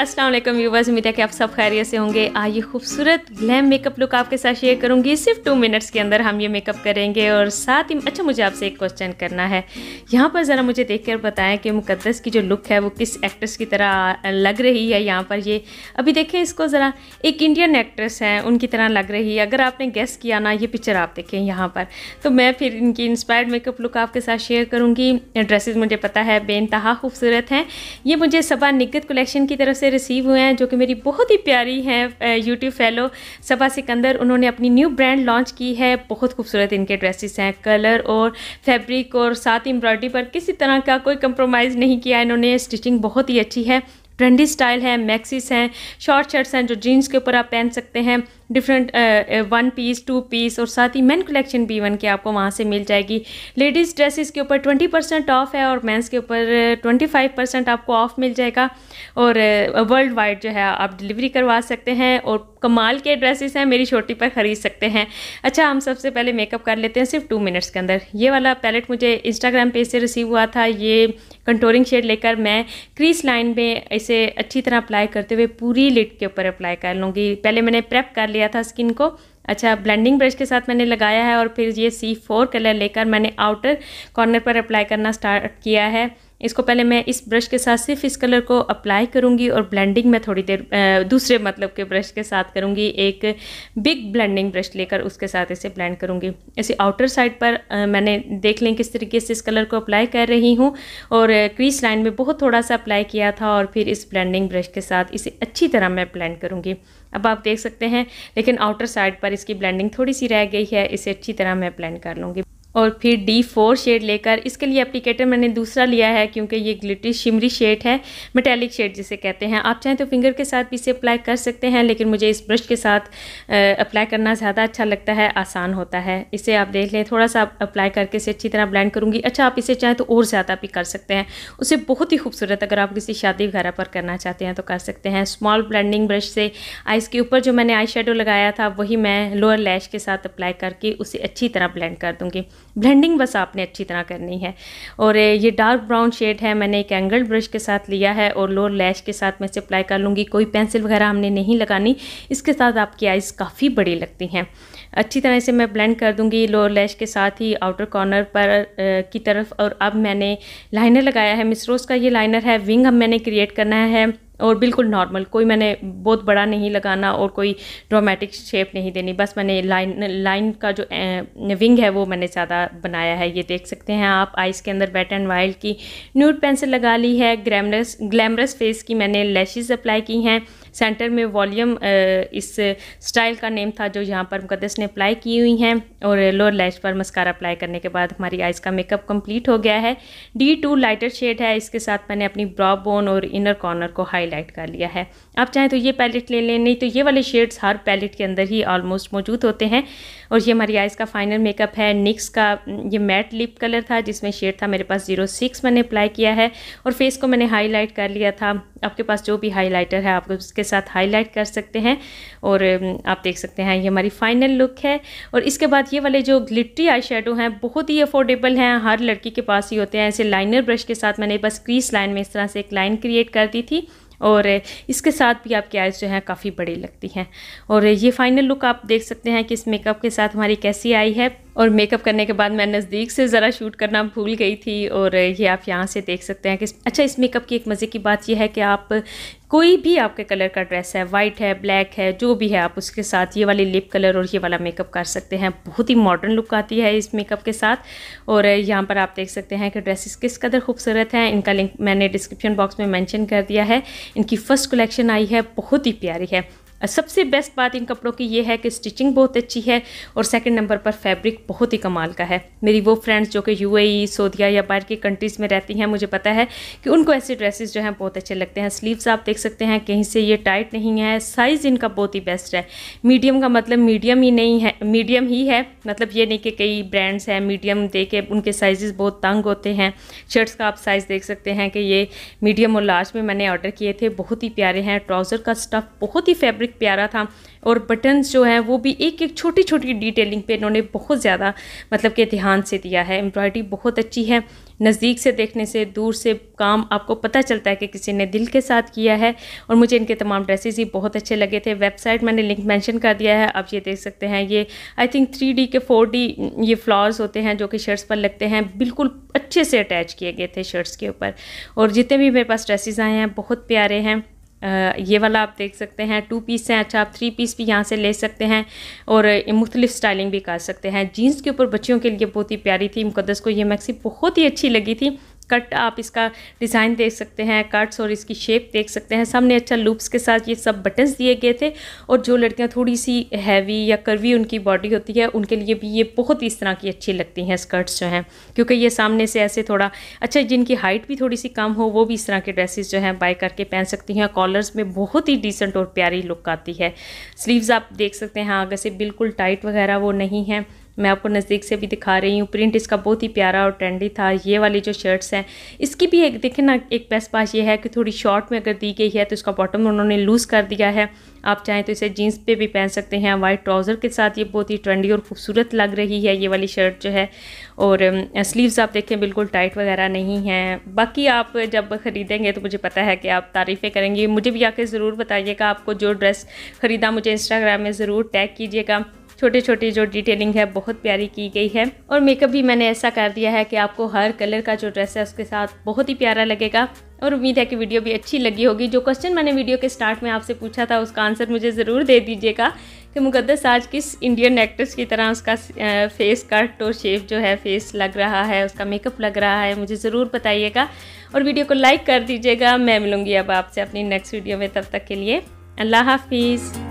Aslam viewers उम्मीद है कि आप सब खैरियत से होंगे आइए खूबसूरत ग्लैम मेकअप लुक आपके साथ शेयर करूंगी सिर्फ टू मिनट्स के अंदर हम ये मेकअप करेंगे और साथ ही अच्छा मुझे आपसे एक क्वेश्चन करना है यहाँ पर ज़रा मुझे देख कर बताएं कि मुकदस की जो लुक है वो किस एक्ट्रेस की तरह लग रही है यहाँ पर ये अभी देखें इसको ज़रा एक इंडियन एक्ट्रेस हैं उनकी तरह लग रही है अगर आपने गेस किया ना ये पिक्चर आप देखें यहाँ पर तो मैं फिर इनकी इंस्पायर्ड मेकअप लुक आपके साथ शेयर करूँगी ड्रेसेज मुझे पता है बेनतहा खूबसूरत हैं ये मुझे सबा निगत कलेक्शन की तरफ से रिसीव हुए हैं जो कि मेरी बहुत ही प्यारी हैं यूट्यूब फेलो सबा सिकंदर उन्होंने अपनी न्यू ब्रांड लॉन्च की है बहुत खूबसूरत इनके ड्रेसेस हैं कलर और फैब्रिक और साथ ही एम्ब्रॉयडरी पर किसी तरह का कोई कंप्रोमाइज़ नहीं किया इन्होंने स्टिचिंग बहुत ही अच्छी है ट्रेंडी स्टाइल है मैक्सिस हैं शॉर्ट शर्ट्स हैं जो जीन्स के ऊपर आप पहन सकते हैं different one piece two piece और साथ ही मेन कलेक्शन भी वन के आपको वहाँ से मिल जाएगी लेडीज़ ड्रेसेस के ऊपर ट्वेंटी परसेंट ऑफ है और मेंस के ऊपर ट्वेंटी फाइव परसेंट आपको ऑफ मिल जाएगा और वर्ल्ड uh, वाइड जो है आप डिलीवरी करवा सकते हैं और कमाल के ड्रेसेस हैं मेरी छोटी पर ख़रीद सकते हैं अच्छा हम सबसे पहले मेकअप कर लेते हैं सिर्फ टू मिनट्स के अंदर ये वाला पैलेट मुझे इंस्टाग्राम पेज से रिसीव हुआ था ये कंट्रोलिंग शेड लेकर मैं क्रीस लाइन में इसे अच्छी तरह अप्लाई करते हुए पूरी लिट के ऊपर अप्लाई कर लूँगी पहले मैंने प्रेप कर लिया लिया था स्किन को अच्छा ब्लेंडिंग ब्रश के साथ मैंने लगाया है और फिर ये सी फोर कलर लेकर मैंने आउटर कॉर्नर पर अप्लाई करना स्टार्ट किया है इसको पहले मैं इस ब्रश के साथ सिर्फ इस कलर को अप्लाई करूँगी और ब्लेंडिंग मैं थोड़ी देर दूसरे मतलब के ब्रश के साथ करूँगी एक बिग ब्लेंडिंग ब्रश लेकर उसके साथ इसे ब्लेंड करूँगी इसी आउटर साइड पर मैंने देख लें किस तरीके से इस कलर को अप्लाई कर रही हूँ और क्रीस लाइन में बहुत थोड़ा सा अप्लाई किया था और फिर इस ब्लेंडिंग ब्रश के साथ इसे अच्छी तरह मैं ब्लेंड करूँगी अब आप देख सकते हैं लेकिन आउटर साइड पर इसकी ब्लेंडिंग थोड़ी सी रह गई है इसे अच्छी तरह मैं ब्लेंड कर लूँगी और फिर डी फोर शेड लेकर इसके लिए एप्लीकेटर मैंने दूसरा लिया है क्योंकि ये ग्लिटरी शिमरी शेड है मेटेलिक शेड जिसे कहते हैं आप चाहें तो फिंगर के साथ भी इसे अप्लाई कर सकते हैं लेकिन मुझे इस ब्रश के साथ अप्लाई करना ज़्यादा अच्छा लगता है आसान होता है इसे आप देख लें थोड़ा सा अप्लाई करके इसे अच्छी तरह ब्लैंड करूँगी अच्छा आप इसे चाहें तो और ज़्यादा भी कर सकते हैं उसे बहुत ही खूबसूरत अगर आप किसी शादी वगैरह पर करना चाहते हैं तो कर सकते हैं स्मॉल ब्लैंडिंग ब्रश से आइज़ के ऊपर जो मैंने आई लगाया था वही मैं लोअर लैश के साथ अप्लाई करके उसे अच्छी तरह ब्लैंड कर दूँगी ब्लेंडिंग बस आपने अच्छी तरह करनी है और ये डार्क ब्राउन शेड है मैंने एक एंगल ब्रश के साथ लिया है और लोअर लैश के साथ मैं इसे अप्लाई कर लूँगी कोई पेंसिल वगैरह हमने नहीं लगानी इसके साथ आपकी आइज़ काफ़ी बड़ी लगती हैं अच्छी तरह से मैं ब्लेंड कर दूँगी लोअर लैश के साथ ही आउटर कॉर्नर पर आ, की तरफ और अब मैंने लाइनर लगाया है मिसरोज़ का ये लाइनर है विंग अब मैंने क्रिएट करना है और बिल्कुल नॉर्मल कोई मैंने बहुत बड़ा नहीं लगाना और कोई ड्रामेटिक शेप नहीं देनी बस मैंने लाइन लाइन का जो विंग है वो मैंने ज़्यादा बनाया है ये देख सकते हैं आप आइज़ के अंदर बैट एंड वाइल्ड की न्यूट पेंसिल लगा ली है ग्लैमरस ग्लैमरस फेस की मैंने लैशेज़ अप्लाई की हैं सेंटर में वॉल्यूम इस स्टाइल का नेम था जो यहाँ पर मुकदस ने अप्लाई की हुई हैं और लोअर लैश पर मस्कारा अप्लाई करने के बाद हमारी आइज़ का मेकअप कंप्लीट हो गया है डी टू लाइटर शेड है इसके साथ मैंने अपनी ब्रॉ बोन और इनर कॉर्नर को हाईलाइट कर लिया है आप चाहें तो ये पैलेट ले लें नहीं तो ये वाले शेड्स हर पैलेट के अंदर ही ऑलमोस्ट मौजूद होते हैं और ये हमारी आइज़ का फाइनल मेकअप है निक्स का ये मैट लिप कलर था जिसमें शेड था मेरे पास जीरो सिक्स मैंने अप्लाई किया है और फेस को मैंने हाईलाइट कर लिया था आपके पास जो भी हाइलाइटर है आप उसके साथ हाईलाइट कर सकते हैं और आप देख सकते हैं ये हमारी फाइनल लुक है और इसके बाद ये वाले जो ग्लिटरी आई शेडो हैं बहुत ही अफोर्डेबल हैं हर लड़की के पास ही होते हैं ऐसे लाइनर ब्रश के साथ मैंने बस क्रीस लाइन में इस तरह से एक लाइन क्रिएट कर दी थी और इसके साथ भी आपकी आइज़ जो हैं काफ़ी बड़ी लगती हैं और ये फाइनल लुक आप देख सकते हैं कि इस मेकअप के साथ हमारी कैसी आई है और मेकअप करने के बाद मैं नज़दीक से ज़रा शूट करना भूल गई थी और ये आप यहाँ से देख सकते हैं कि अच्छा इस मेकअप की एक मज़े की बात यह है कि आप कोई भी आपके कलर का ड्रेस है वाइट है ब्लैक है जो भी है आप उसके साथ ये वाली लिप कलर और ये वाला मेकअप कर सकते हैं बहुत ही मॉडर्न लुक आती है इस मेकअप के साथ और यहाँ पर आप देख सकते हैं कि ड्रेसेस किस कदर खूबसूरत हैं इनका लिंक मैंने डिस्क्रिप्शन बॉक्स में मैंशन कर दिया है इनकी फ़र्स्ट कलेक्शन आई है बहुत ही प्यारी है सबसे बेस्ट बात इन कपड़ों की ये है कि स्टिचिंग बहुत अच्छी है और सेकंड नंबर पर फैब्रिक बहुत ही कमाल का है मेरी वो फ्रेंड्स जो कि यूएई सऊदीया e, या बाहर की कंट्रीज़ में रहती हैं मुझे पता है कि उनको ऐसे ड्रेसेस जो हैं बहुत अच्छे लगते हैं स्लीव्स आप देख सकते हैं कहीं से ये टाइट नहीं है साइज़ इनका बहुत ही बेस्ट है मीडियम का मतलब मीडियम ही नहीं है मीडियम ही है मतलब ये नहीं कि कई ब्रांड्स हैं मीडियम दे के उनके साइज़ बहुत तंग होते हैं शर्ट्स का आप साइज़ देख सकते हैं कि ये मीडियम और लार्ज में मैंने ऑर्डर किए थे बहुत ही प्यारे हैं ट्राउज़र का स्टफ़ बहुत ही फैब्रिक प्रिंट प्यारा था और बटन्स जो हैं वो भी एक एक छोटी छोटी डिटेलिंग पे इन्होंने बहुत ज़्यादा मतलब के ध्यान से दिया है एम्ब्रॉयडरी बहुत अच्छी है नज़दीक से देखने से दूर से काम आपको पता चलता है कि किसी ने दिल के साथ किया है और मुझे इनके तमाम ड्रेसेस ही बहुत अच्छे लगे थे वेबसाइट मैंने लिंक मेंशन कर दिया है आप ये देख सकते हैं ये आई थिंक थ्री के फोर ये फ्लावर्स होते हैं जो कि शर्ट्स पर लगते हैं बिल्कुल अच्छे से अटैच किए गए थे शर्ट्स के ऊपर और जितने भी मेरे पास ड्रेसेज आए हैं बहुत प्यारे हैं ये वाला आप देख सकते हैं टू पीस हैं अच्छा आप थ्री पीस भी यहाँ से ले सकते हैं और मुख्तलिफ स्टाइलिंग भी कर सकते हैं जीन्स के ऊपर बच्चियों के लिए बहुत ही प्यारी थी मुकदस को ये मैक्सी बहुत ही अच्छी लगी थी कट आप इसका डिज़ाइन देख सकते हैं कट्स और इसकी शेप देख सकते हैं सामने अच्छा लूप्स के साथ ये सब बटन्स दिए गए थे और जो लड़कियाँ थोड़ी सी हैवी या करवी उनकी बॉडी होती है उनके लिए भी ये बहुत इस तरह की अच्छी लगती हैं स्कर्ट्स जो हैं क्योंकि ये सामने से ऐसे थोड़ा अच्छा जिनकी हाइट भी थोड़ी सी कम हो वो भी इस तरह के ड्रेसेस जो हैं बाय करके पहन सकती हैं कॉलर्स में बहुत ही डिसेंट और प्यारी लुक आती है स्लीव्स आप देख सकते हैं आगे से बिल्कुल टाइट वगैरह वो नहीं है मैं आपको नज़दीक से भी दिखा रही हूँ प्रिंट इसका बहुत ही प्यारा और ट्रेंडी था ये वाली जो शर्ट्स हैं इसकी भी एक देखें ना एक बेस्ट पास ये है कि थोड़ी शॉर्ट में अगर दी गई है तो इसका बॉटम उन्होंने लूज़ कर दिया है आप चाहें तो इसे जीन्स पे भी पहन सकते हैं वाइट ट्राउज़र के साथ ये बहुत ही ट्रेंडी और खूबसूरत लग रही है ये वाली शर्ट जो है और स्लीव्स आप देखें बिल्कुल टाइट वगैरह नहीं हैं बाकी आप जब ख़रीदेंगे तो मुझे पता है कि आप तारीफ़ें करेंगे मुझे भी आके ज़रूर बताइएगा आपको जो ड्रेस ख़रीदा मुझे इंस्टाग्राम में ज़रूर टैग कीजिएगा छोटे छोटे जो डिटेलिंग है बहुत प्यारी की गई है और मेकअप भी मैंने ऐसा कर दिया है कि आपको हर कलर का जो ड्रेस है उसके साथ बहुत ही प्यारा लगेगा और उम्मीद है कि वीडियो भी अच्छी लगी होगी जो क्वेश्चन मैंने वीडियो के स्टार्ट में आपसे पूछा था उसका आंसर मुझे ज़रूर दे दीजिएगा कि मुकदस आज किस इंडियन एक्ट्रेस की तरह उसका फेस कट और शेप जो है फेस लग रहा है उसका मेकअप लग रहा है मुझे ज़रूर बताइएगा और वीडियो को लाइक कर दीजिएगा मैं मिलूँगी अब आपसे अपनी नेक्स्ट वीडियो में तब तक के लिए अल्लाह हाफिज़